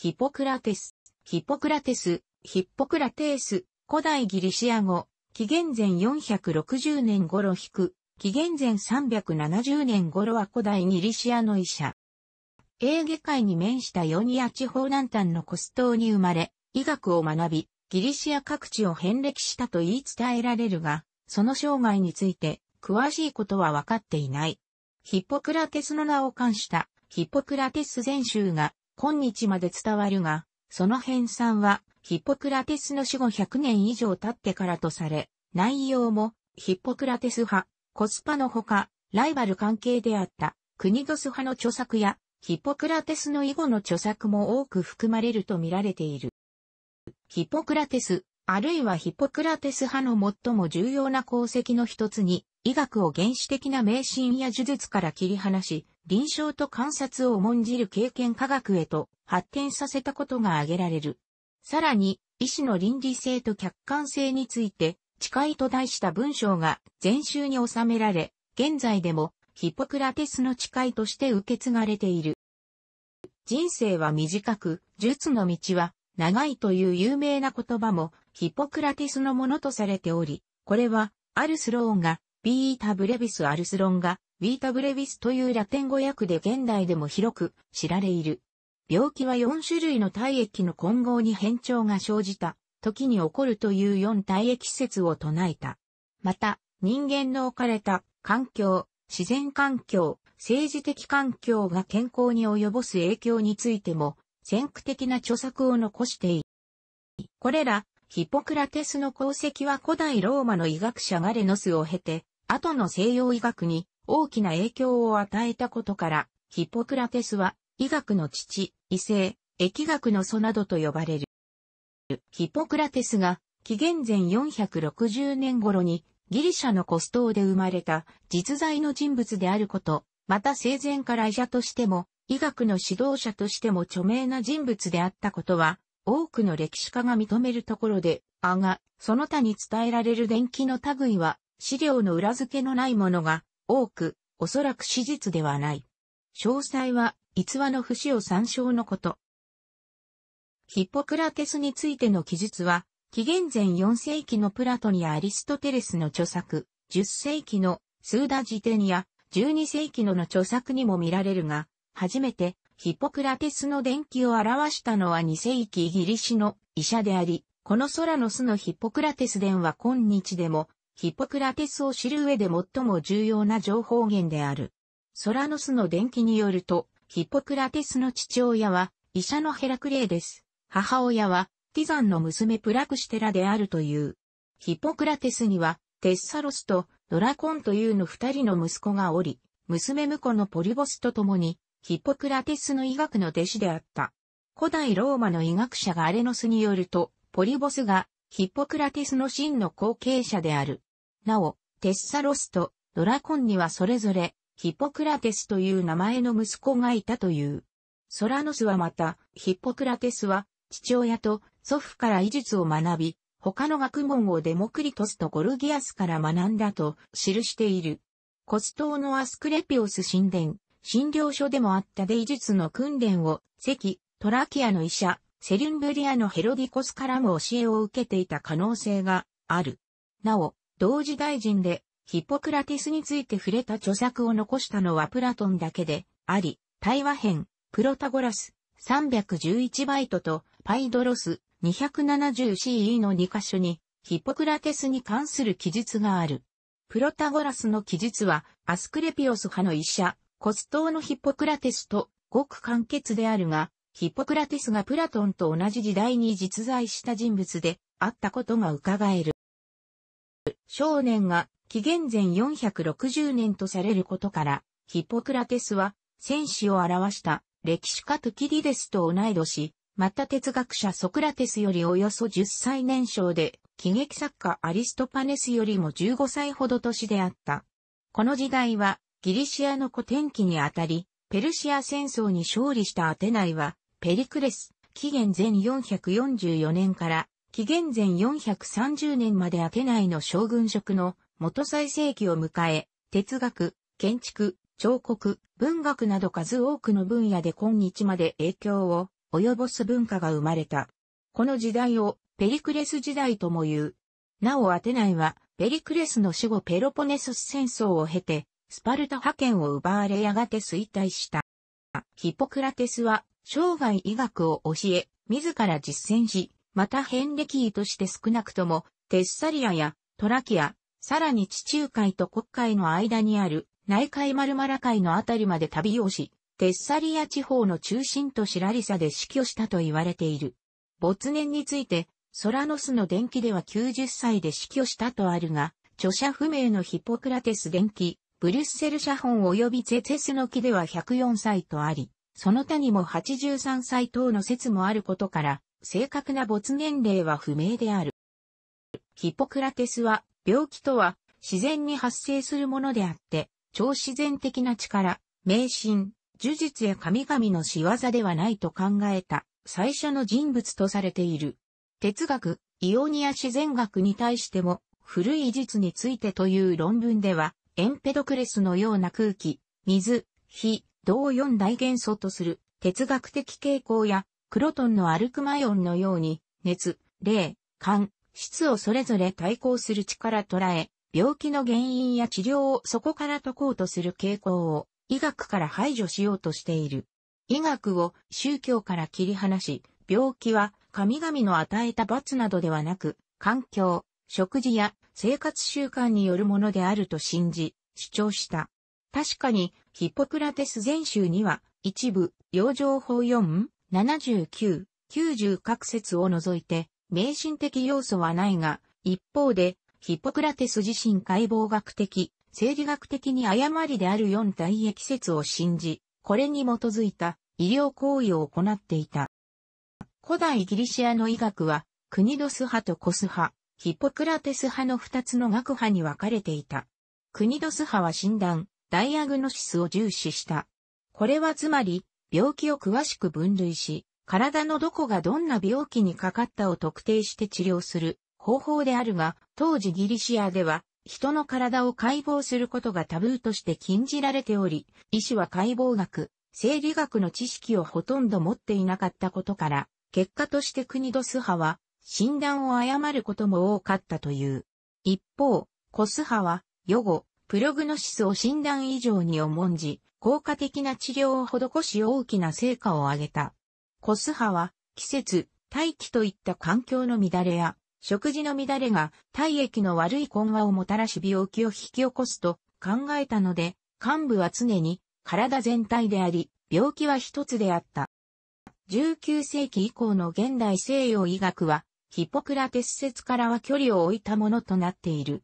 ヒポクラテス、ヒポクラテス、ヒッポクラテース、古代ギリシア語、紀元前460年頃引く、紀元前370年頃は古代ギリシアの医者。エーゲ海に面したヨニア地方南端のコス島に生まれ、医学を学び、ギリシア各地を遍歴したと言い伝えられるが、その生涯について、詳しいことは分かっていない。ヒッポクラテスの名を冠した、ヒッポクラテス全集が、今日まで伝わるが、その編纂は、ヒポクラテスの死後100年以上経ってからとされ、内容も、ヒポクラテス派、コスパのほか、ライバル関係であった、クニドス派の著作や、ヒポクラテスの以後の著作も多く含まれると見られている。ヒポクラテス、あるいはヒポクラテス派の最も重要な功績の一つに、医学を原始的な迷信や呪術から切り離し、臨床と観察を重んじる経験科学へと発展させたことが挙げられる。さらに、医師の倫理性と客観性について、誓いと題した文章が全集に収められ、現在でもヒポクラテスの誓いとして受け継がれている。人生は短く、術の道は長いという有名な言葉もヒポクラテスのものとされており、これはアルスローンが、ビータ・ブレビス・アルスロンがウィータブレビスというラテン語訳で現代でも広く知られいる。病気は4種類の体液の混合に変調が生じた時に起こるという4体液説を唱えた。また、人間の置かれた環境、自然環境、政治的環境が健康に及ぼす影響についても、先駆的な著作を残している。これら、ヒポクラテスの功績は古代ローマの医学者ガレノスを経て、後の西洋医学に大きな影響を与えたことから、ヒポクラテスは、医学の父、異性、疫学の祖などと呼ばれる。ヒポクラテスが、紀元前460年頃に、ギリシャのコスーで生まれた実在の人物であること、また生前から医者としても、医学の指導者としても著名な人物であったことは、多くの歴史家が認めるところで、あが、その他に伝えられる伝記の類は、資料の裏付けのないものが多く、おそらく史実ではない。詳細は、逸話の節を参照のこと。ヒポクラテスについての記述は、紀元前4世紀のプラトニア・アリストテレスの著作、10世紀のスーダ・ジテニア、12世紀のの著作にも見られるが、初めてヒポクラテスの伝記を表したのは2世紀イギリスの医者であり、この空の巣のヒポクラテス伝は今日でもヒポクラテスを知る上で最も重要な情報源である。ソラノスの伝記によると、ヒポクラテスの父親は医者のヘラクレーです。母親はティザンの娘プラクシテラであるという。ヒポクラテスにはテッサロスとドラコンというの二人の息子がおり、娘婿のポリボスと共にヒポクラテスの医学の弟子であった。古代ローマの医学者がアレノスによると、ポリボスがヒポクラテスの真の後継者であるなお、テッサロスとドラコンにはそれぞれ、ヒポクラテスという名前の息子がいたという。ソラノスはまた、ヒポクラテスは、父親と祖父から医術を学び、他の学問をデモクリトスとゴルギアスから学んだと記している。コス島のアスクレピオス神殿、診療所でもあったで医術の訓練を、関、トラキアの医者、セリンブリアのヘロディコスからも教えを受けていた可能性がある。なお、同時大臣で、ヒポクラティスについて触れた著作を残したのはプラトンだけで、あり、対話編、プロタゴラス、311バイトと、パイドロス、270CE の2箇所に、ヒポクラテスに関する記述がある。プロタゴラスの記述は、アスクレピオス派の医者、コストーのヒポクラテスと、ごく簡潔であるが、ヒポクラテスがプラトンと同じ時代に実在した人物であったことが伺える。少年が紀元前460年とされることから、ヒポクラテスは戦士を表した歴史家トゥキリデスと同い年、また哲学者ソクラテスよりおよそ10歳年少で、喜劇作家アリストパネスよりも15歳ほど年であった。この時代はギリシアの古典期にあたり、ペルシア戦争に勝利したアテナイは、ペリクレス、紀元前444年から紀元前430年まで明け内の将軍職の元最盛期を迎え、哲学、建築、彫刻、文学など数多くの分野で今日まで影響を及ぼす文化が生まれた。この時代をペリクレス時代とも言う。なおアテナイはペリクレスの死後ペロポネソス戦争を経てスパルタ派遣を奪われやがて衰退した。ヒポクラテスは生涯医学を教え、自ら実践し、また遍歴医として少なくとも、テッサリアやトラキア、さらに地中海と国海の間にある内海マルマラ海のあたりまで旅をし、テッサリア地方の中心都市ラリサで死去したと言われている。没年について、ソラノスの伝記では90歳で死去したとあるが、著者不明のヒポクラテス伝記、ブリュッセル写本及びゼゼスの木では104歳とあり、その他にも83歳等の説もあることから、正確な没年齢は不明である。ヒポクラテスは、病気とは自然に発生するものであって、超自然的な力、迷信、呪術や神々の仕業ではないと考えた最初の人物とされている。哲学、イオニア自然学に対しても、古い術についてという論文では、エンペドクレスのような空気、水、火、同四大元素とする哲学的傾向やクロトンのアルクマイオンのように、熱、霊、感、質をそれぞれ対抗する力捉え、病気の原因や治療をそこから解こうとする傾向を医学から排除しようとしている。医学を宗教から切り離し、病気は神々の与えた罰などではなく、環境、食事や生活習慣によるものであると信じ、主張した。確かに、ヒポクラテス全集には、一部、養生法4、79、90各説を除いて、迷信的要素はないが、一方で、ヒポクラテス自身解剖学的、生理学的に誤りである4体液説を信じ、これに基づいた医療行為を行っていた。古代ギリシアの医学は、クニドス派とコス派、ヒポクラテス派の2つの学派に分かれていた。クニドス派は診断、ダイアグノシスを重視した。これはつまり、病気を詳しく分類し、体のどこがどんな病気にかかったを特定して治療する方法であるが、当時ギリシアでは、人の体を解剖することがタブーとして禁じられており、医師は解剖学、生理学の知識をほとんど持っていなかったことから、結果として国ドス派は、診断を誤ることも多かったという。一方、コス派は、予後、プログノシスを診断以上に重んじ、効果的な治療を施し大きな成果を上げた。コス派は、季節、大気といった環境の乱れや、食事の乱れが体液の悪い混和をもたらし病気を引き起こすと考えたので、幹部は常に体全体であり、病気は一つであった。19世紀以降の現代西洋医学は、ヒポクラテス説からは距離を置いたものとなっている。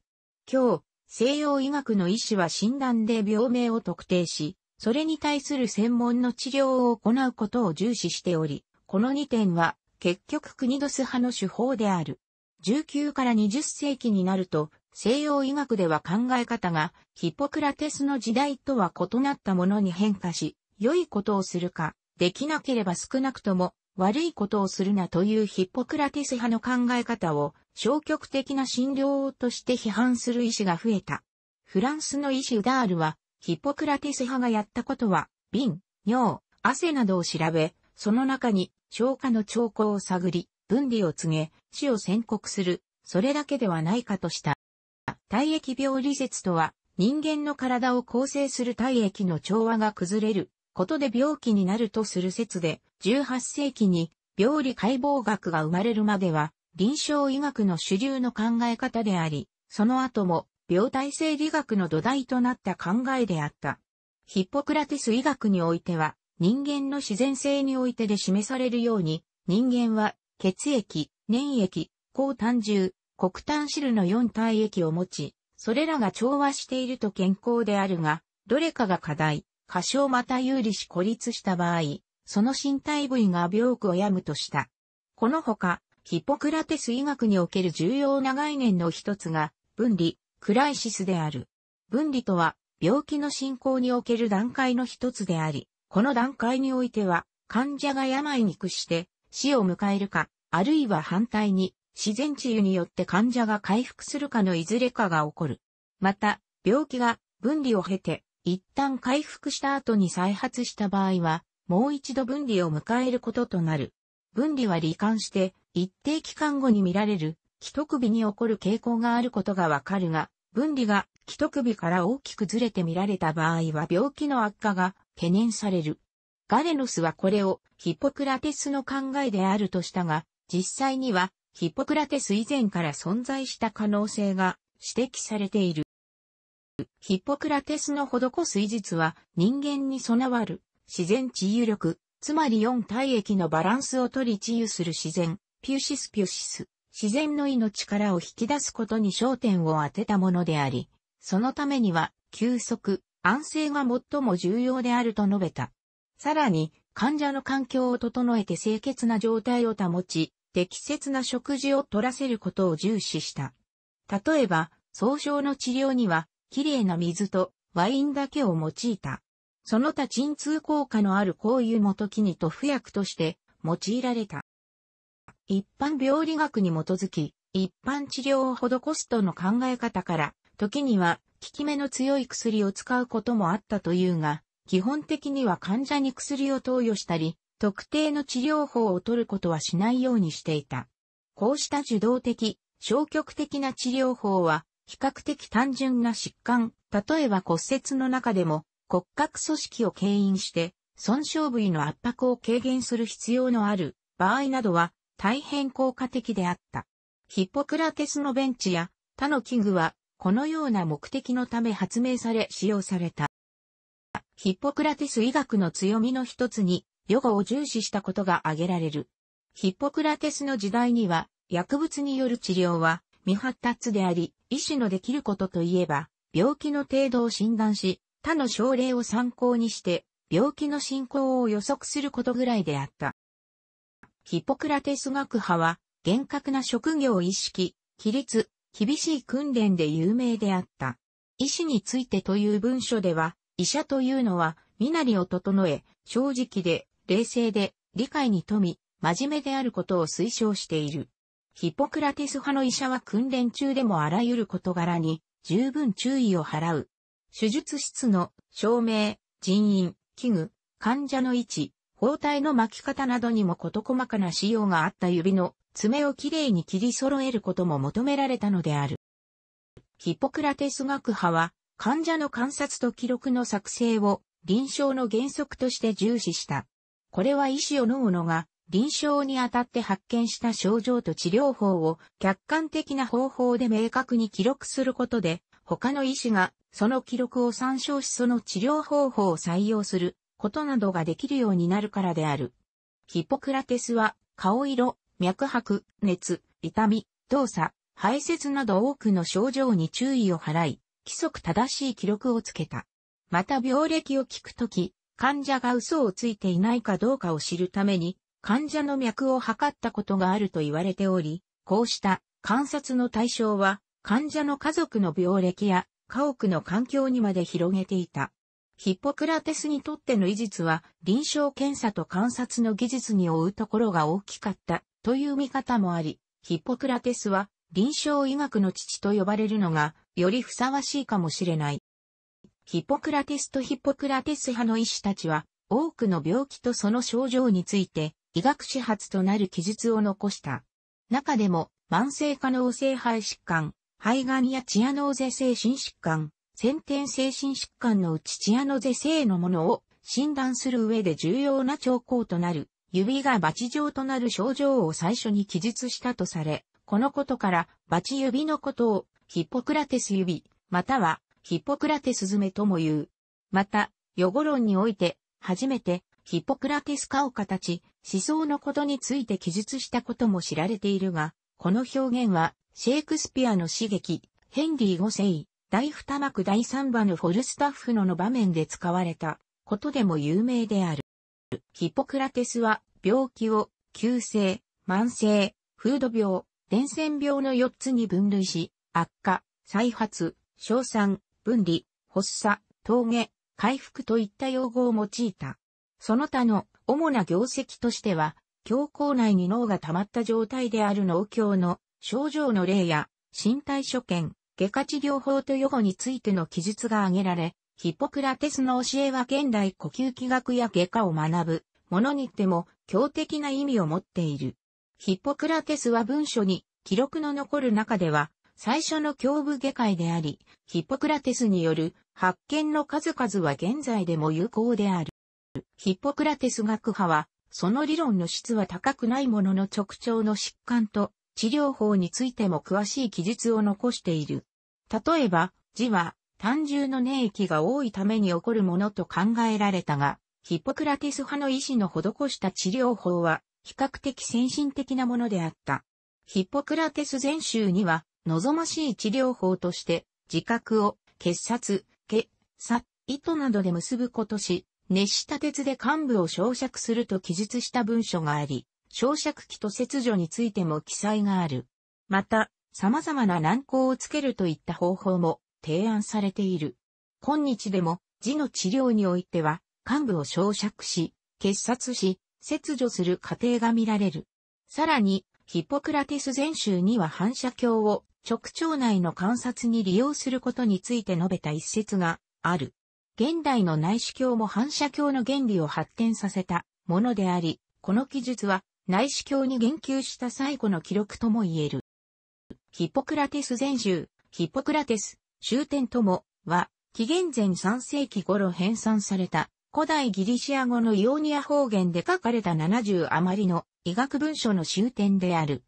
今日、西洋医学の医師は診断で病名を特定し、それに対する専門の治療を行うことを重視しており、この2点は結局国ドス派の手法である。19から20世紀になると、西洋医学では考え方がヒポクラテスの時代とは異なったものに変化し、良いことをするか、できなければ少なくとも悪いことをするなというヒポクラテス派の考え方を消極的な診療として批判する医師が増えた。フランスの医師ウダールは、ヒポクラテス派がやったことは、瓶、尿、汗などを調べ、その中に消化の兆候を探り、分離を告げ、死を宣告する、それだけではないかとした。体液病理説とは、人間の体を構成する体液の調和が崩れることで病気になるとする説で、18世紀に病理解剖学が生まれるまでは、臨床医学の主流の考え方であり、その後も病態生理学の土台となった考えであった。ヒッポクラテス医学においては、人間の自然性においてで示されるように、人間は血液、粘液、高胆汁、黒炭汁の4体液を持ち、それらが調和していると健康であるが、どれかが課題、過小また有利し孤立した場合、その身体部位が病苦を病むとした。このほか、ヒポクラテス医学における重要な概念の一つが、分離、クライシスである。分離とは、病気の進行における段階の一つであり、この段階においては、患者が病に屈して死を迎えるか、あるいは反対に、自然治癒によって患者が回復するかのいずれかが起こる。また、病気が分離を経て、一旦回復した後に再発した場合は、もう一度分離を迎えることとなる。分離は罹患して、一定期間後に見られる、と首に起こる傾向があることがわかるが、分離がと首から大きくずれて見られた場合は病気の悪化が懸念される。ガレノスはこれをヒポクラテスの考えであるとしたが、実際にはヒポクラテス以前から存在した可能性が指摘されている。ヒポクラテスの施す医術は人間に備わる自然治癒力、つまり4体液のバランスを取り治癒する自然ピュシスピュシス、自然の意の力を引き出すことに焦点を当てたものであり、そのためには、休息、安静が最も重要であると述べた。さらに、患者の環境を整えて清潔な状態を保ち、適切な食事を取らせることを重視した。例えば、総症の治療には、綺麗な水とワインだけを用いた。その他鎮痛効果のあるこういう元キにと不薬として用いられた。一般病理学に基づき、一般治療を施すとの考え方から、時には効き目の強い薬を使うこともあったというが、基本的には患者に薬を投与したり、特定の治療法を取ることはしないようにしていた。こうした受動的、消極的な治療法は、比較的単純な疾患、例えば骨折の中でも骨格組織を牽引して、損傷部位の圧迫を軽減する必要のある場合などは大変効果的であった。ヒポクラテスのベンチや他の器具はこのような目的のため発明され使用された。ヒポクラテス医学の強みの一つに予後を重視したことが挙げられる。ヒポクラテスの時代には薬物による治療は未発達であり、医師のできることといえば病気の程度を診断し、他の症例を参考にして病気の進行を予測することぐらいであった。ヒポクラテス学派は、厳格な職業意識、規律、厳しい訓練で有名であった。医師についてという文書では、医者というのは、身なりを整え、正直で、冷静で、理解に富み、真面目であることを推奨している。ヒポクラテス派の医者は訓練中でもあらゆる事柄に十分注意を払う。手術室の照明、人員、器具、患者の位置、包帯の巻き方などにも事細かな仕様があった指の爪をきれいに切り揃えることも求められたのである。ヒポクラテス学派は患者の観察と記録の作成を臨床の原則として重視した。これは医師をのおのが臨床にあたって発見した症状と治療法を客観的な方法で明確に記録することで他の医師がその記録を参照しその治療方法を採用することなどができるようになるからである。ヒポクラテスは、顔色、脈拍、熱、痛み、動作、排泄など多くの症状に注意を払い、規則正しい記録をつけた。また病歴を聞くとき、患者が嘘をついていないかどうかを知るために、患者の脈を測ったことがあると言われており、こうした観察の対象は、患者の家族の病歴や家屋の環境にまで広げていた。ヒッポクラテスにとっての医術は臨床検査と観察の技術に追うところが大きかったという見方もあり、ヒッポクラテスは臨床医学の父と呼ばれるのがよりふさわしいかもしれない。ヒッポクラテスとヒッポクラテス派の医師たちは多くの病気とその症状について医学始発となる記述を残した。中でも慢性化の性肺疾患、肺がんやチアノーゼ精神疾患、先天精神疾患のうちチアノゼ性のものを診断する上で重要な兆候となる、指がバチ状となる症状を最初に記述したとされ、このことからバチ指のことをヒポクラテス指、またはヒポクラテス爪とも言う。また、予語論において、初めてヒポクラテス化を形、思想のことについて記述したことも知られているが、この表現は、シェイクスピアの刺激、ヘンリー5世、第二幕第三話のフォルスタッフのの場面で使われたことでも有名である。ヒポクラテスは病気を急性、慢性、風土病、伝染病の4つに分類し、悪化、再発、小酸、分離、発作、峠、回復といった用語を用いた。その他の主な業績としては、胸皇内に脳が溜まった状態である脳鏡の症状の例や身体所見、外科治療法と予後についての記述が挙げられ、ヒポクラテスの教えは現代呼吸器学や外科を学ぶ、ものにっても強敵な意味を持っている。ヒポクラテスは文書に記録の残る中では、最初の胸部外科医であり、ヒポクラテスによる発見の数々は現在でも有効である。ヒポクラテス学派は、その理論の質は高くないものの直腸の疾患と治療法についても詳しい記述を残している。例えば、字は単純の粘液が多いために起こるものと考えられたが、ヒポクラテス派の医師の施した治療法は比較的先進的なものであった。ヒポクラテス全集には望ましい治療法として自覚を血殺、血、殺、糸などで結ぶことし、熱した鉄で幹部を焼灼すると記述した文書があり、焼尺器と切除についても記載がある。また、様々な軟膏をつけるといった方法も提案されている。今日でも、字の治療においては、患部を焼尺し、結殺し、切除する過程が見られる。さらに、ヒポクラテス全集には反射鏡を直腸内の観察に利用することについて述べた一節がある。現代の内視鏡も反射鏡の原理を発展させたものであり、この記述は内視鏡に言及した最後の記録とも言える。ヒポクラテス全集、ヒポクラテス、終点とも、は、紀元前3世紀頃編纂された、古代ギリシア語のイオニア方言で書かれた70余りの医学文書の終点である。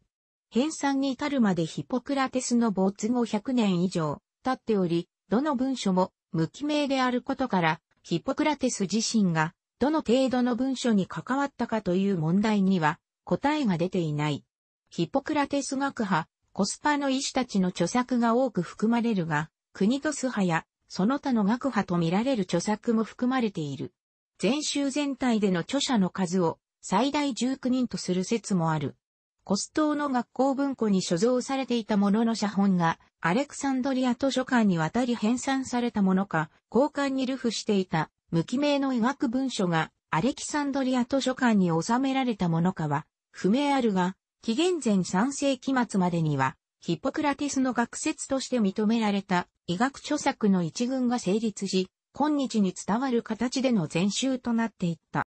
編纂に至るまでヒポクラテスの没後100年以上経っており、どの文書も無記名であることから、ヒポクラテス自身がどの程度の文書に関わったかという問題には答えが出ていない。ヒポクラテス学派、コスパの医師たちの著作が多く含まれるが、国とス派や、その他の学派と見られる著作も含まれている。全集全体での著者の数を最大19人とする説もある。コス島の学校文庫に所蔵されていたものの写本がアレクサンドリア図書館に渡り編纂されたものか、交換に流布していた無記名の医学文書がアレキサンドリア図書館に収められたものかは不明あるが、紀元前3世紀末までには、ヒポクラテスの学説として認められた医学著作の一群が成立し、今日に伝わる形での全集となっていった。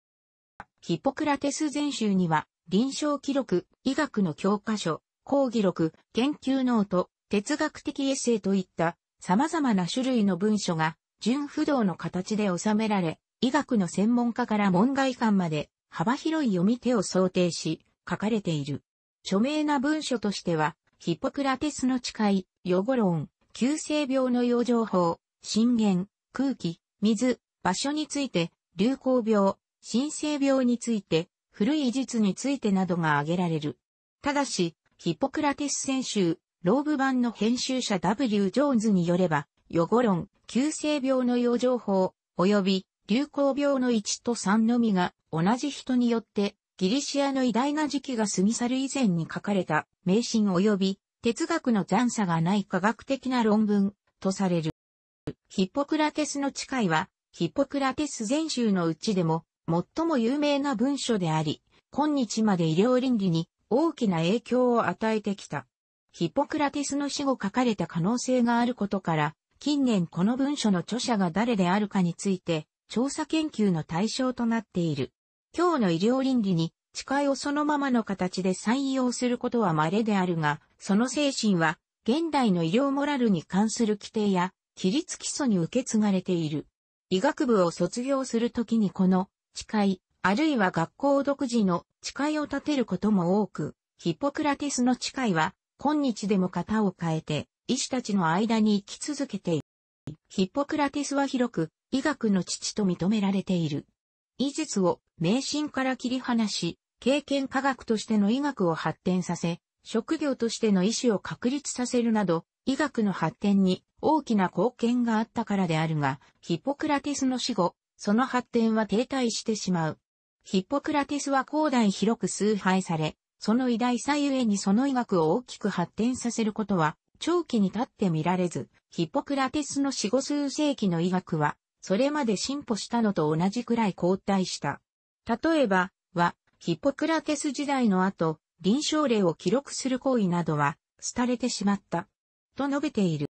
ヒポクラテス全集には、臨床記録、医学の教科書、講義録、研究ノート、哲学的エッセイといった様々な種類の文書が純不動の形で収められ、医学の専門家から門外観まで幅広い読み手を想定し、書かれている。著名な文書としては、ヒポクラテスの誓い、予後論、急性病の養生法、震源、空気、水、場所について、流行病、新生病について、古い医術についてなどが挙げられる。ただし、ヒポクラテス選手、ローブ版の編集者 W. ジョーンズによれば、予後論、急性病の養生法、及び流行病の1と3のみが同じ人によってギリシアの偉大な時期が過ぎ去る以前に書かれた迷信及び哲学の残差がない科学的な論文とされる。ヒポクラテスの誓いは、ヒポクラテス全集のうちでも最も有名な文書であり、今日まで医療倫理に大きな影響を与えてきた。ヒポクラテスの死後書かれた可能性があることから、近年この文書の著者が誰であるかについて、調査研究の対象となっている。今日の医療倫理に誓いをそのままの形で採用することは稀であるが、その精神は現代の医療モラルに関する規定や規律基礎に受け継がれている。医学部を卒業するときにこの誓い、あるいは学校独自の誓いを立てることも多く、ヒポクラテスの誓いは今日でも型を変えて医師たちの間に生き続けている。ヒポクラテスは広く医学の父と認められている。医術を迷信から切り離し、経験科学としての医学を発展させ、職業としての医師を確立させるなど、医学の発展に大きな貢献があったからであるが、ヒポクラテスの死後、その発展は停滞してしまう。ヒポクラテスは広大広く崇拝され、その偉大さゆえにその医学を大きく発展させることは、長期に立って見られず、ヒポクラテスの死後数世紀の医学は、それまで進歩したのと同じくらい後退した。例えば、は、ヒポクラテス時代の後、臨床例を記録する行為などは、廃れてしまった。と述べている。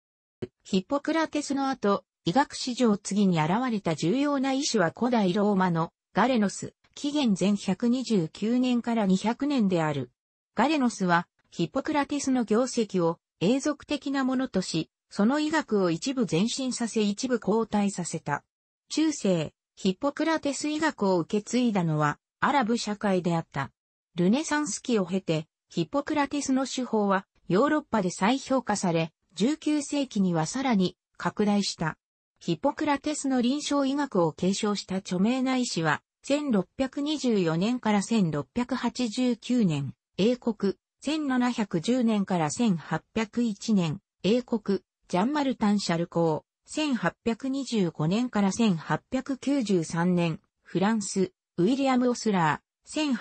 ヒポクラテスの後、医学史上次に現れた重要な医師は古代ローマのガレノス、紀元前129年から200年である。ガレノスは、ヒポクラテスの業績を永続的なものとし、その医学を一部前進させ一部後退させた。中世、ヒポクラテス医学を受け継いだのはアラブ社会であった。ルネサンス期を経て、ヒポクラテスの手法はヨーロッパで再評価され、19世紀にはさらに拡大した。ヒポクラテスの臨床医学を継承した著名な医師は、1624年から1689年、英国、1710年から1801年、英国、ジャンマルタン・シャルコー、1825年から1893年、フランス、ウィリアム・オスラー、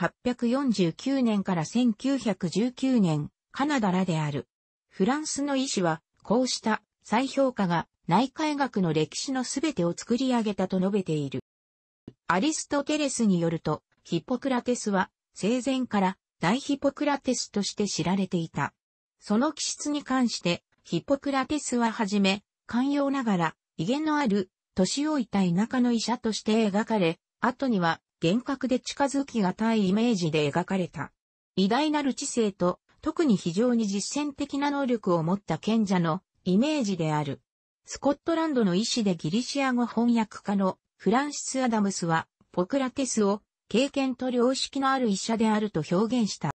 1849年から1919年、カナダらである。フランスの医師は、こうした再評価が内科医学の歴史のすべてを作り上げたと述べている。アリストテレスによると、ヒポクラテスは生前から大ヒポクラテスとして知られていた。その気質に関してヒポクラテスははじめ、寛容ながら、威厳のある、年老いた田舎の医者として描かれ、後には、厳格で近づきがたいイメージで描かれた。偉大なる知性と、特に非常に実践的な能力を持った賢者のイメージである。スコットランドの医師でギリシア語翻訳家のフランシス・アダムスは、ポクラテスを経験と良識のある医者であると表現した。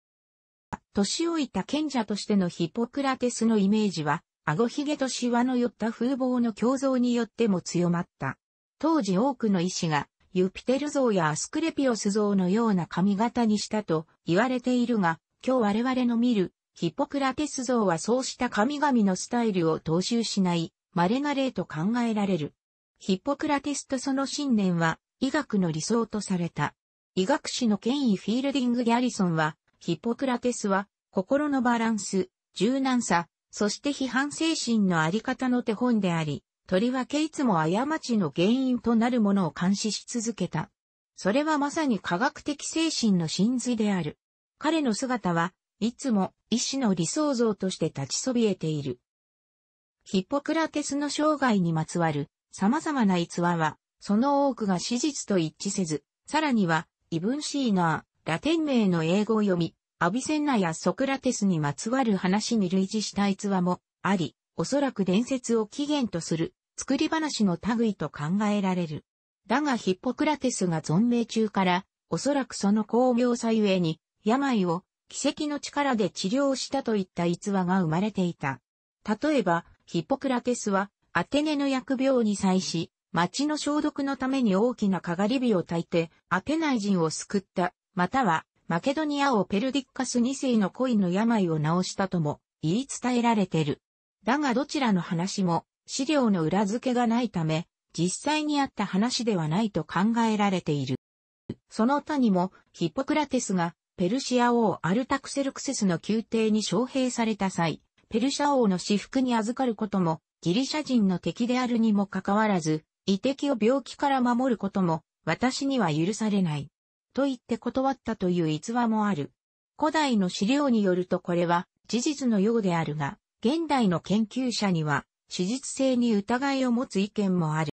年老いた賢者としてのヒポクラテスのイメージは、顎ひげとシワの寄った風貌の共造によっても強まった。当時多くの医師が、ユピテル像やアスクレピオス像のような髪型にしたと言われているが、今日我々の見るヒポクラテス像はそうした神々のスタイルを踏襲しない稀な例と考えられる。ヒポクラテスとその信念は医学の理想とされた。医学史の権威フィールディング・ギャリソンはヒポクラテスは、心のバランス、柔軟さ、そして批判精神のあり方の手本であり、とりわけいつも過ちの原因となるものを監視し続けた。それはまさに科学的精神の真髄である。彼の姿は、いつも、医師の理想像として立ちそびえている。ヒポクラテスの生涯にまつわる、様々な逸話は、その多くが史実と一致せず、さらには、イブンシーナラテン名の英語を読み、アビセンナやソクラテスにまつわる話に類似した逸話もあり、おそらく伝説を起源とする作り話の類と考えられる。だがヒッポクラテスが存命中から、おそらくその巧妙さゆえに、病を奇跡の力で治療したといった逸話が生まれていた。例えば、ヒッポクラテスは、アテネの疫病に際し、町の消毒のために大きなかがり火を焚いて、アテナイ人を救ったまたは、マケドニア王ペルディッカス2世の恋の病を治したとも言い伝えられてる。だがどちらの話も資料の裏付けがないため、実際にあった話ではないと考えられている。その他にも、ヒポクラテスがペルシア王アルタクセルクセスの宮廷に招聘された際、ペルシャ王の私服に預かることも、ギリシャ人の敵であるにもかかわらず、遺敵を病気から守ることも、私には許されない。と言って断ったという逸話もある。古代の資料によるとこれは事実のようであるが、現代の研究者には史実性に疑いを持つ意見もある。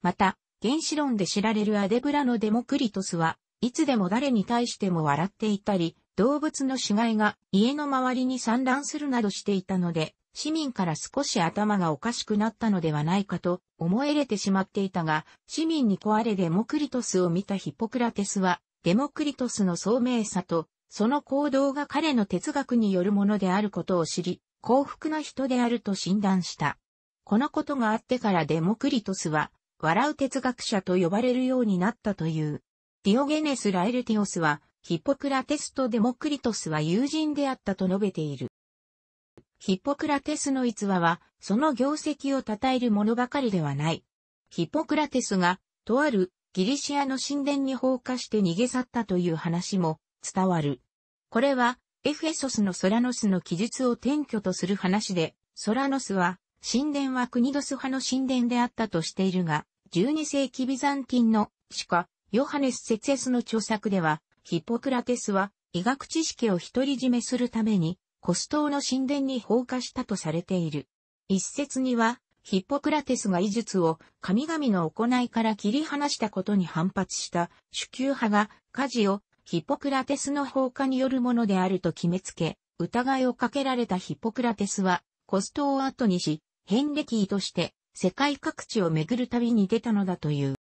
また、原子論で知られるアデブラのデモクリトスはいつでも誰に対しても笑っていたり、動物の死骸が家の周りに散乱するなどしていたので、市民から少し頭がおかしくなったのではないかと思えれてしまっていたが、市民に壊れデモクリトスを見たヒポクラテスは、デモクリトスの聡明さと、その行動が彼の哲学によるものであることを知り、幸福な人であると診断した。このことがあってからデモクリトスは、笑う哲学者と呼ばれるようになったという。ディオゲネス・ラエルティオスは、ヒポクラテスとデモクリトスは友人であったと述べている。ヒポクラテスの逸話は、その業績を称えるものばかりではない。ヒポクラテスが、とあるギリシアの神殿に放火して逃げ去ったという話も伝わる。これは、エフェソスのソラノスの記述を転居とする話で、ソラノスは、神殿はクニドス派の神殿であったとしているが、12世紀ビザンティンの、しか、ヨハネス・セツエスの著作では、ヒポクラテスは医学知識を独り占めするために、コストーの神殿に放火したとされている。一説には、ヒッポクラテスが医術を神々の行いから切り離したことに反発した主級派が家事をヒッポクラテスの放火によるものであると決めつけ、疑いをかけられたヒッポクラテスはコストを後にし、レ歴医として世界各地を巡る旅に出たのだという。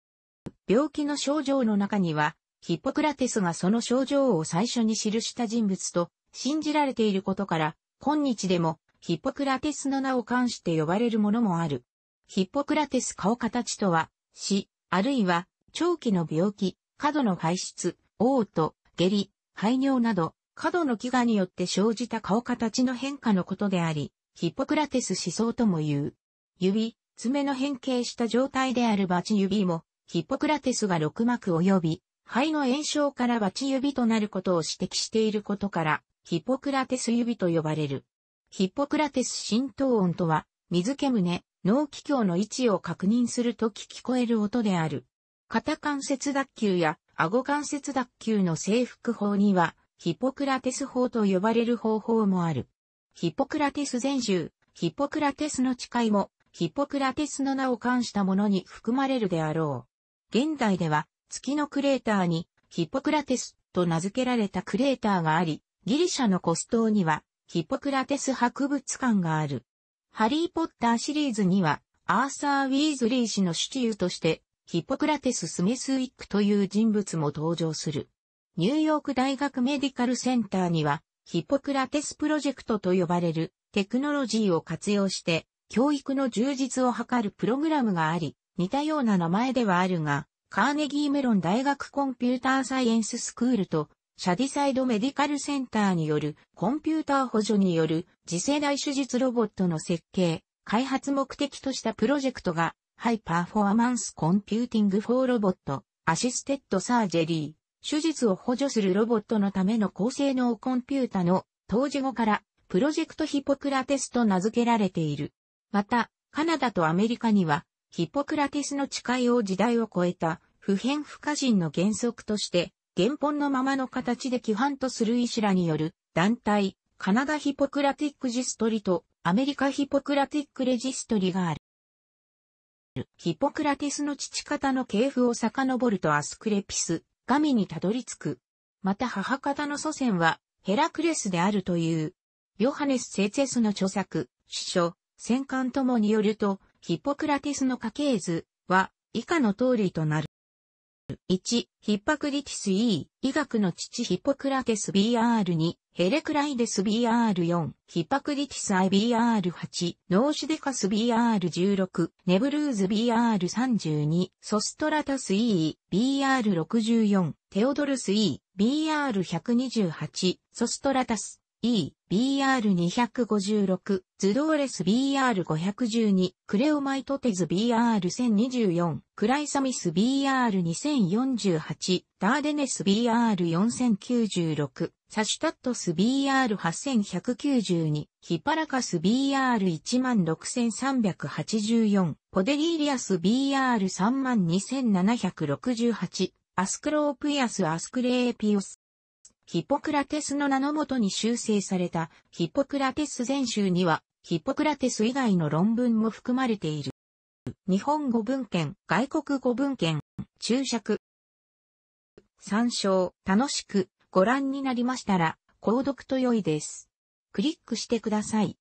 病気の症状の中には、ヒッポクラテスがその症状を最初に記した人物と信じられていることから、今日でもヒッポクラテスの名を冠して呼ばれるものもある。ヒッポクラテス顔形とは、死、あるいは長期の病気、過度の排出、嘔吐、下痢、排尿など、過度の飢餓によって生じた顔形の変化のことであり、ヒッポクラテス思想とも言う。指、爪の変形した状態であるバチ指も、ヒッポクラテスが6膜及び、肺の炎症からバチ指となることを指摘していることから、ヒポクラテス指と呼ばれる。ヒポクラテス浸透音とは、水け胸、脳気境の位置を確認するとき聞こえる音である。肩関節脱臼や顎関節脱臼の征服法には、ヒポクラテス法と呼ばれる方法もある。ヒポクラテス全集、ヒポクラテスの誓いも、ヒポクラテスの名を冠したものに含まれるであろう。現代では、月のクレーターに、ヒポクラテスと名付けられたクレーターがあり、ギリシャのコス島には、ヒポクラテス博物館がある。ハリー・ポッターシリーズには、アーサー・ウィーズリー氏の主治医として、ヒポクラテス・スメスウィックという人物も登場する。ニューヨーク大学メディカルセンターには、ヒポクラテスプロジェクトと呼ばれるテクノロジーを活用して、教育の充実を図るプログラムがあり、似たような名前ではあるが、カーネギーメロン大学コンピューターサイエンススクールとシャディサイドメディカルセンターによるコンピューター補助による次世代手術ロボットの設計、開発目的としたプロジェクトがハイパフォーマンスコンピューティングフォーロボット、アシステッドサージェリー、手術を補助するロボットのための高性能コンピュータの当時後からプロジェクトヒポクラテスと名付けられている。また、カナダとアメリカにはヒポクラテスの誓いを時代を超えた普遍不可侵の原則として原本のままの形で規範とする医師らによる団体、カナダヒポクラティックジストリとアメリカヒポクラティックレジストリがある。ヒポクラティスの父方の系譜を遡るとアスクレピス、神にたどり着く。また母方の祖先はヘラクレスであるという。ヨハネス・セツェスの著作、詩書、戦艦ともによると、ヒポクラティスの家系図は以下の通りとなる。1、ヒッパクリティス E、医学の父ヒポクラテス BR2、ヘレクライデス BR4、ヒッパクリティス IBR8、ノーシデカス BR16、ネブルーズ BR32、ソストラタス E、BR64、テオドルス E、BR128、ソストラタス、E、BR256、ズドーレス BR512、クレオマイトテズ BR1024、クライサミス BR2048、ダーデネス BR4096、サシュタットス BR8192、ヒパラカス BR16384、ポデリーリアス BR32768、アスクロープイアスアスクレーピオスヒポクラテスの名のもとに修正されたヒポクラテス全集にはヒポクラテス以外の論文も含まれている。日本語文献、外国語文献、注釈。参照、楽しくご覧になりましたら、購読と良いです。クリックしてください。